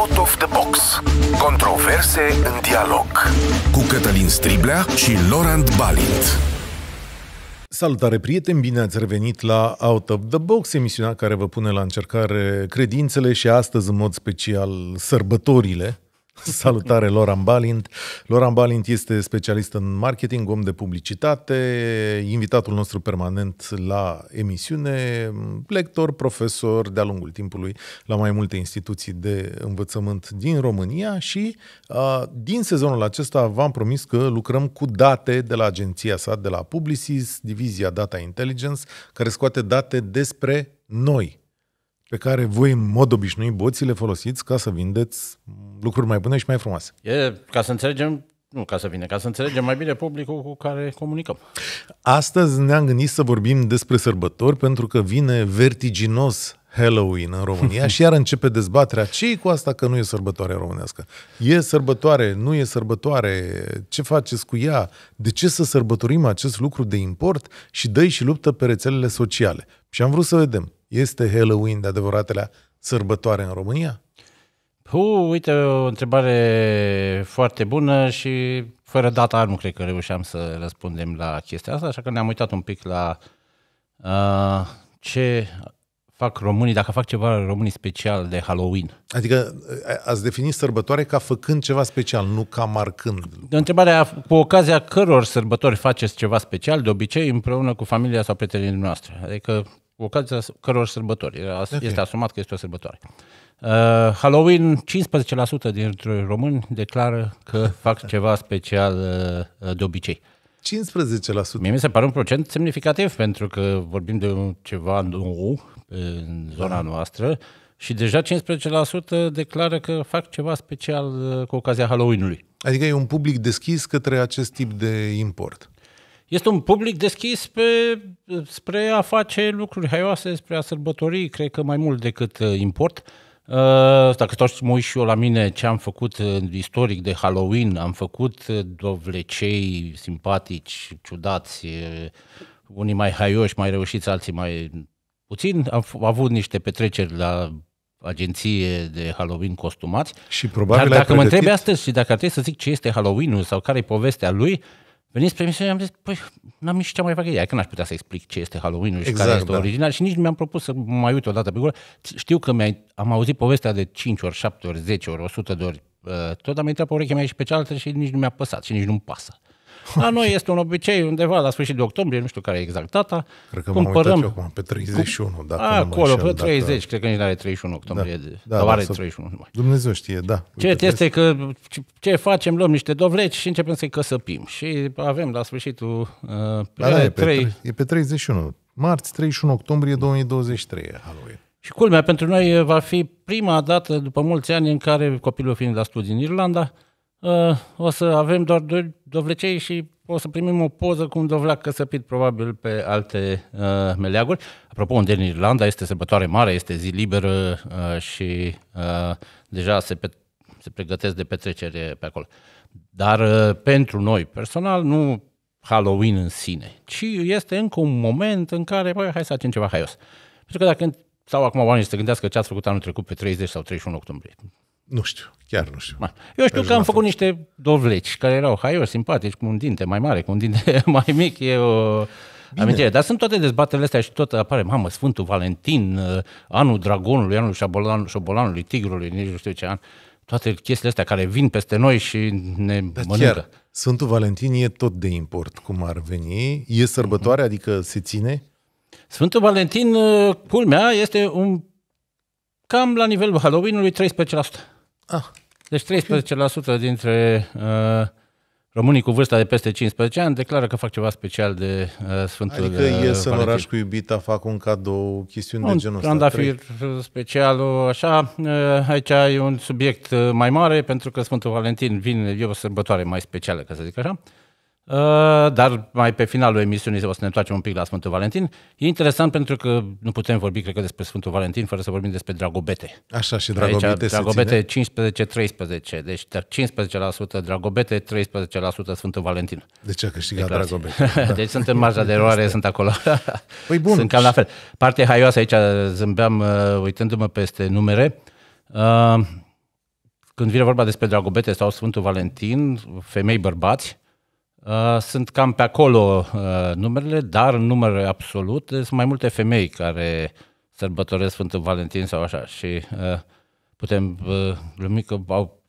Out of the Box. Controverse în dialog. Cu Cătălin Striblea și Laurent Balint. Salutare, prieteni! Bine ați revenit la Out of the Box, emisiunea care vă pune la încercare credințele și astăzi, în mod special, sărbătorile Salutare, Loran Balint. Loran Balint este specialist în marketing, om de publicitate, invitatul nostru permanent la emisiune, lector, profesor de-a lungul timpului la mai multe instituții de învățământ din România și din sezonul acesta v-am promis că lucrăm cu date de la agenția sa, de la Publicis, divizia Data Intelligence, care scoate date despre noi, pe care voi în mod obișnuit boți le folosiți ca să vindeți lucruri mai bune și mai frumoase. E, ca să înțelegem, nu ca să vină, ca să înțelegem mai bine publicul cu care comunicăm. Astăzi ne-am gândit să vorbim despre sărbători pentru că vine vertiginos Halloween în România și iar începe dezbaterea ce e cu asta că nu e sărbătoare românească. E sărbătoare, nu e sărbătoare, ce faceți cu ea, de ce să sărbătorim acest lucru de import și dă și luptă pe rețelele sociale. Și am vrut să vedem, este Halloween de adevăratele sărbătoare în România? Hu, uite o întrebare foarte bună și fără data nu cred că reușeam să răspundem la chestia asta, așa că ne-am uitat un pic la uh, ce fac românii, dacă fac ceva românii special de Halloween. Adică ați definit sărbătoare ca făcând ceva special, nu ca marcând. Întrebarea, cu ocazia căror sărbători faceți ceva special, de obicei împreună cu familia sau prietenii noastre. Adică cu ocazia căror sărbători. Este okay. asumat că este o sărbătoare. Uh, Uh, Halloween, 15% dintre români declară că fac ceva special uh, de obicei. 15%. Mie mi se pare un procent semnificativ, pentru că vorbim de ceva nou în zona da. noastră și deja 15% declară că fac ceva special uh, cu ocazia Halloweenului. Adică e un public deschis către acest tip de import. Este un public deschis pe, spre a face lucruri haioase, spre a sărbători, cred că mai mult decât uh, import. Uh, dacă uh, stau și mă uit și eu la mine ce am făcut uh, istoric de Halloween, am făcut uh, dovlecei simpatici, ciudați, unii mai haioși, mai reușiți, alții mai puțin. Am avut niște petreceri la agenție de Halloween costumați. Și probabil Dar dacă mă întrebi astăzi și dacă ar trebui să zic ce este halloween sau care e povestea lui, Veniți spre emisiune și am zis, păi, n-am nici cea mai vagă idee, că n-aș putea să explic ce este Halloween-ul exact, și care exact, este da. original și nici nu mi-am propus să mai uit o dată pe gură. Știu că mi-ai, am auzit povestea de 5 ori, 7 ori, 10 ori, 100 de ori, uh, tot am intrat pe urechea mea și pe cealaltă și nici nu mi-a păsat și nici nu-mi pasă. La noi este un obicei undeva la sfârșit de octombrie, nu știu care e exact data. Cred că cumpărăm... m-am acum, pe 31. Cu... Dacă Acolo, pe 30, dacă... cred că nici nu are 31 octombrie. Da, da, da, are să... 31 numai. Dumnezeu știe, da. Uite, ce vezi? este că ce facem, luăm niște dovleci și începem să-i căsăpim. Și avem la sfârșitul... Uh, da, da, e, pe e pe 31. Marți, 31 octombrie 2023, Halloween. Și culmea, pentru noi uh, va fi prima dată după mulți ani în care copilul fiind la studii în Irlanda, Uh, o să avem doar doi dovlecei și o să primim o poză cu un dovleac căsăpit probabil pe alte uh, meleaguri. Apropo, unde în Irlanda este sărbătoare mare, este zi liberă uh, și uh, deja se, pe- se pregătesc de petrecere pe acolo. Dar uh, pentru noi personal nu Halloween în sine, ci este încă un moment în care, băi, hai să facem ceva haios. Pentru că dacă sau acum oamenii se gândească ce ați făcut anul trecut pe 30 sau 31 octombrie. Nu știu, chiar nu știu. Eu știu Pe deci că am făcut niște dovleci care erau haioși, simpatici, cu un dinte mai mare, cu un dinte mai mic. E o... Bine. Amintire. Dar sunt toate dezbaterele astea și tot apare, mamă, Sfântul Valentin, uh, anul dragonului, anul șobolanului, șobolanului tigrului, nici nu știu ce an. Toate chestiile astea care vin peste noi și ne Dar mănâncă. Chiar, Sfântul Valentin e tot de import, cum ar veni. E sărbătoare, mm-hmm. adică se ține? Sfântul Valentin, uh, culmea, este un cam la nivelul Halloween-ului Ah. Deci 13% dintre uh, Românii cu vârsta de peste 15 ani declară că fac ceva special de uh, Sfântul Adică uh, ies în oraș cu iubita, fac un cadou, chestiuni un de genul ăsta. Un trandafir special, așa. Uh, aici e un subiect uh, mai mare, pentru că Sfântul Valentin vine, e o sărbătoare mai specială, ca să zic așa. Uh, Uh, dar mai pe finalul emisiunii o să ne întoarcem un pic la Sfântul Valentin. E interesant pentru că nu putem vorbi, cred că, despre Sfântul Valentin fără să vorbim despre dragobete. Așa, și dragobete Aici, Dragobete 15-13, deci 15% dragobete, 13% Sfântul Valentin. Deci a câștigat de dragobete. Da. deci sunt în marja de eroare, sunt acolo. Păi bun. Sunt cam la fel. Partea haioasă aici, zâmbeam uh, uitându-mă peste numere. Uh, când vine vorba despre dragobete sau Sfântul Valentin, femei, bărbați, Uh, sunt cam pe acolo uh, numerele, dar în număr absolut sunt mai multe femei care sărbătoresc Sfântul Valentin sau așa și uh, putem glumi uh, că au,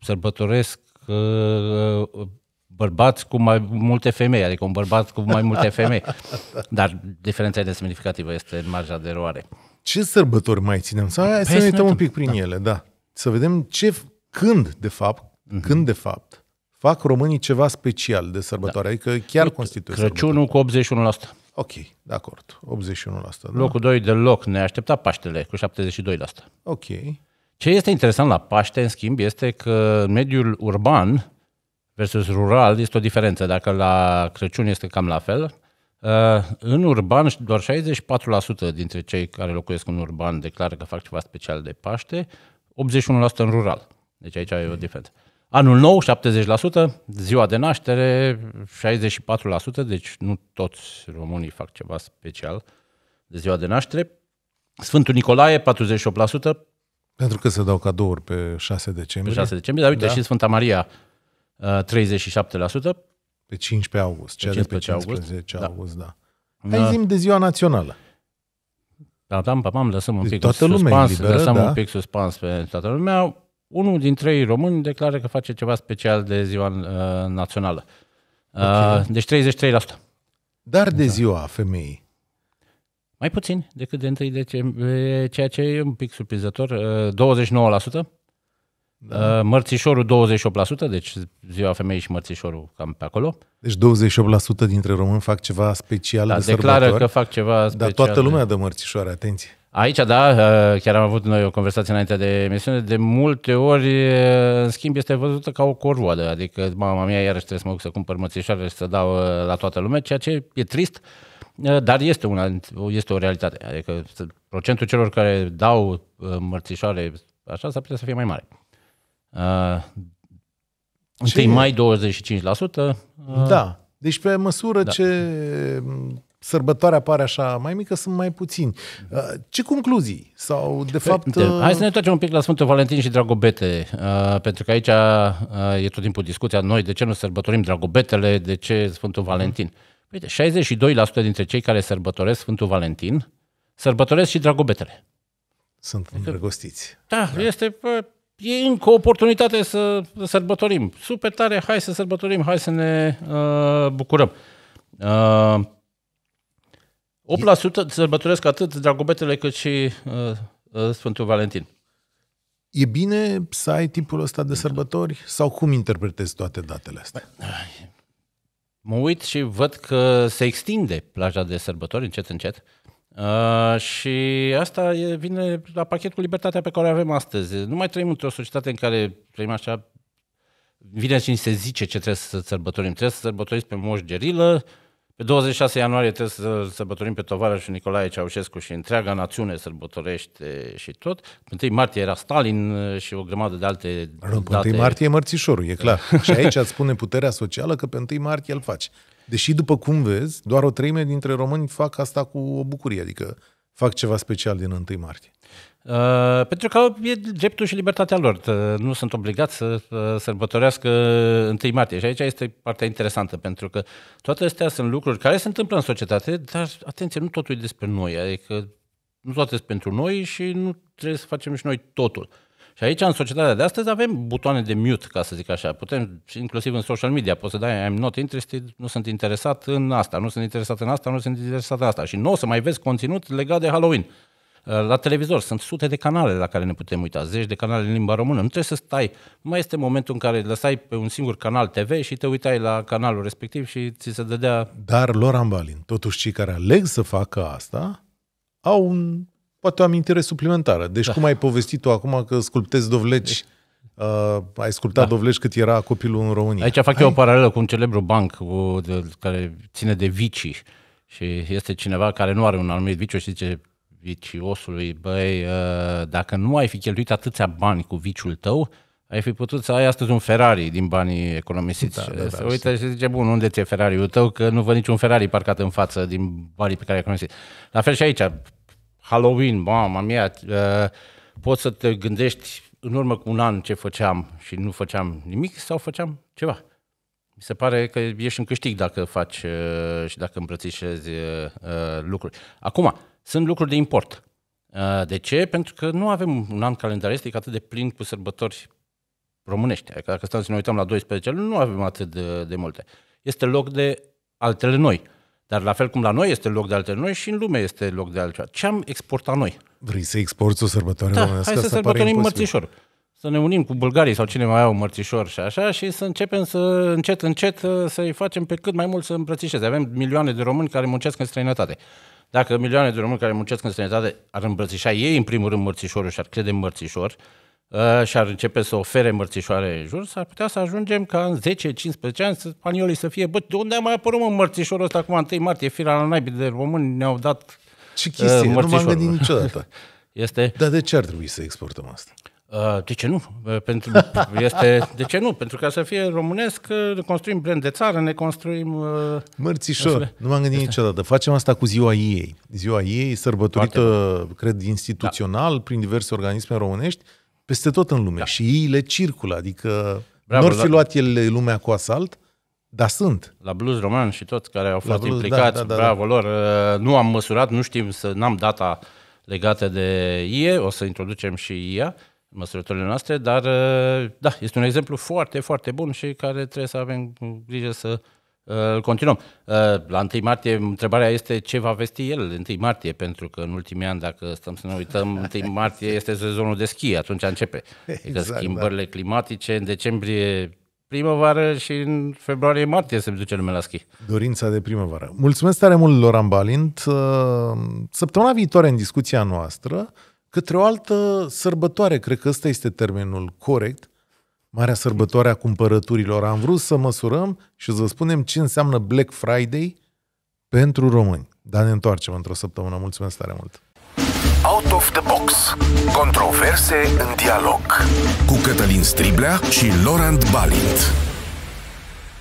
sărbătoresc uh, bărbați cu mai multe femei, adică un bărbat cu mai multe femei. Dar diferența e semnificativă, este în marja de eroare. Ce sărbători mai ținem? Să, păi să ne uităm un pic prin da. ele, da. Să vedem ce, când de fapt, mm-hmm. când de fapt fac românii ceva special de sărbătoare, da. adică chiar Uite, constituie Crăciunul sărbătoare. cu 81%. Ok, de acord, 81%. Da. Locul 2 deloc ne aștepta Paștele cu 72%. Ok. Ce este interesant la Paște, în schimb, este că mediul urban versus rural este o diferență. Dacă la Crăciun este cam la fel, uh, în urban, doar 64% dintre cei care locuiesc în urban declară că fac ceva special de Paște, 81% în rural. Deci aici e o diferență. Anul nou, 70%, ziua de naștere, 64%, deci nu toți românii fac ceva special de ziua de naștere. Sfântul Nicolae, 48%. Pentru că se dau cadouri pe 6 decembrie. Pe 6 decembrie, dar uite, da. și Sfânta Maria, 37%. Uh, pe 15 august, cea pe de pe 15 august, da. august da. da. Hai uh, zim de ziua națională. Da, da, pam, pam, lăsăm un pic deci, toată suspans, liberă, lăsăm da? un pic suspans pe toată lumea unul dintre ei români declară că face ceva special de ziua uh, națională. Uh, okay. Deci 33%. Dar de da. ziua femeii? Mai puțin decât de 1 decembrie, ceea ce e un pic surprinzător. Uh, 29%. Da. Uh, mărțișorul 28%, deci ziua femeii și mărțișorul cam pe acolo. Deci 28% dintre români fac ceva special da, de declară sărbători. că fac ceva special. Dar toată lumea dă mărțișoare, atenție. Aici, da, uh, chiar am avut noi o conversație înainte de emisiune, de multe ori, uh, în schimb, este văzută ca o corvoadă, adică mama mea iarăși trebuie să mă duc să cumpăr mățișoare și să dau uh, la toată lumea, ceea ce e trist, dar este, una, este o realitate, adică procentul celor care dau mărțișoare așa s-ar putea să fie mai mare. Întâi mai 25%. Da, deci pe măsură da. ce sărbătoarea pare așa mai mică, sunt mai puțini. Uh, ce concluzii? Sau, de păi, fapt... De, uh, hai să ne întoarcem un pic la Sfântul Valentin și Dragobete, uh, pentru că aici e tot timpul discuția noi de ce nu sărbătorim Dragobetele, de ce Sfântul Valentin. Mhm. Păi, Uite, 62% dintre cei care sărbătoresc Sfântul Valentin sărbătoresc și Dragobetele. Sunt adică, îndrăgostiți. Da, da. este... E încă o oportunitate să sărbătorim. Super tare, hai să sărbătorim, hai să ne uh, bucurăm. Uh, 8% sărbătoresc atât dragobetele cât și uh, uh, Sfântul Valentin. E bine să ai tipul ăsta de sărbători sau cum interpretezi toate datele astea? Păi, mă uit și văd că se extinde plaja de sărbători încet, încet. Uh, și asta e, vine la pachet cu libertatea pe care o avem astăzi. Nu mai trăim într-o societate în care trăim așa vine și se zice ce trebuie să sărbătorim. Trebuie să sărbătoriți pe moș gerilă, pe 26 ianuarie trebuie să sărbătorim pe și Nicolae Ceaușescu și întreaga națiune sărbătorește și tot. Pe 1 martie era Stalin uh, și o grămadă de alte Rău, date. Pe 1 martie e mărțișorul, e clar. și aici îți spune puterea socială că pe 1 martie îl faci. Deși, după cum vezi, doar o treime dintre români fac asta cu o bucurie, adică fac ceva special din 1 martie. Uh, pentru că e dreptul și libertatea lor. Uh, nu sunt obligați să uh, sărbătorească 1 martie. Și aici este partea interesantă, pentru că toate astea sunt lucruri care se întâmplă în societate, dar, atenție, nu totul e despre noi. Adică nu toate sunt pentru noi și nu trebuie să facem și noi totul. Și aici, în societatea de astăzi, avem butoane de mute, ca să zic așa. Putem, inclusiv în social media, poți să dai I'm not interested, nu sunt interesat în asta, nu sunt interesat în asta, nu sunt interesat în asta. Și nu o să mai vezi conținut legat de Halloween. Eh, la televizor sunt sute de canale la care ne putem uita, zeci de canale în limba română. Nu trebuie să stai. Mai este momentul în care lăsai pe un singur canal TV și te uitai la canalul respectiv și ți se dădea... Dar, Loran Balin, totuși cei care aleg să facă asta au un, poate o amintire suplimentară. Deci da. cum ai povestit tu acum că sculptezi dovleci... Deci... Uh, ai sculptat da. Dovleș cât era copilul în România. Aici fac Hai. eu o paralelă cu un celebru banc cu, de, care ține de vicii și este cineva care nu are un anumit viciu și zice viciosului, băi, uh, dacă nu ai fi cheltuit atâția bani cu viciul tău, ai fi putut să ai astăzi un Ferrari din banii economisiți. Da, da, da, se uită și zice, bun, unde ți-e Ferrariul tău? Că nu văd niciun Ferrari parcat în față din banii pe care ai economisit. La fel și aici, Halloween, mama mia, uh, poți să te gândești în urmă cu un an ce făceam și nu făceam nimic sau făceam ceva. Mi se pare că ești în câștig dacă faci uh, și dacă îmbrățișezi lucruri. Acum, sunt lucruri de import. Uh, de ce? Pentru că nu avem un an calendaristic atât de plin cu sărbători românești. Adică dacă stăm să ne uităm la 12 luni, nu avem atât de, de multe. Este loc de altele noi. Dar la fel cum la noi este loc de altele noi și în lume este loc de altceva. Ce am exportat noi? Vrei să exporti o sărbătoare da, românească? hai să sărbătorim mărțișor. Să ne unim cu bulgarii sau cine mai au mărțișor și așa și să începem să încet, încet să-i facem pe cât mai mult să îmbrățișeze. Avem milioane de români care muncesc în străinătate. Dacă milioane de români care muncesc în străinătate ar îmbrățișa ei, în primul rând, mărțișorul și ar crede în mărțișor, uh, și ar începe să ofere mărțișoare în jur, s-ar putea să ajungem ca în 10-15 ani să spaniolii să fie, bă, de unde mai apărut mă, mărțișorul ăsta acum 1 martie, fira la naibii de români ne-au dat Ce chestie, uh, nu m-am gândit niciodată. este... Dar de ce ar trebui să exportăm asta? Uh, de ce nu? Uh, pentru, este, de ce nu? Pentru ca să fie românesc, uh, ne construim brand de țară, ne construim... Mărțișor, astfel. nu m-am gândit este. niciodată. Facem asta cu ziua ei. Ziua ei sărbătorită, Foarte. cred, instituțional, da. prin diverse organisme românești, peste tot în lume. Da. Și ei le circulă, adică Bravo, nu ar fi da. luat ele lumea cu asalt, dar sunt. La Blues Roman și toți care au fost blues, da, implicați, da, da, da, bravo da. lor. Nu am măsurat, nu știm, să n-am data legată de IE, o să introducem și IA, măsurătorile noastre, dar uh, da, este un exemplu foarte, foarte bun și care trebuie să avem grijă să uh, îl continuăm. Uh, la 1 martie, întrebarea este ce va vesti el 1 martie, pentru că în ultimii ani, dacă stăm să ne uităm, 1 martie este sezonul de schi, atunci începe. Adică exact, adică schimbările da. climatice, în decembrie primăvară și în februarie-martie se duce lumea la schi. Dorința de primăvară. Mulțumesc tare mult, Loran Balint. Săptămâna viitoare, în discuția noastră, către o altă sărbătoare, cred că ăsta este termenul corect, marea sărbătoare a cumpărăturilor. Am vrut să măsurăm și să spunem ce înseamnă Black Friday pentru români. Dar ne întoarcem într-o săptămână. Mulțumesc tare mult! Out of the Box. Controverse în dialog. Cu Cătălin Striblea și Laurent Balint.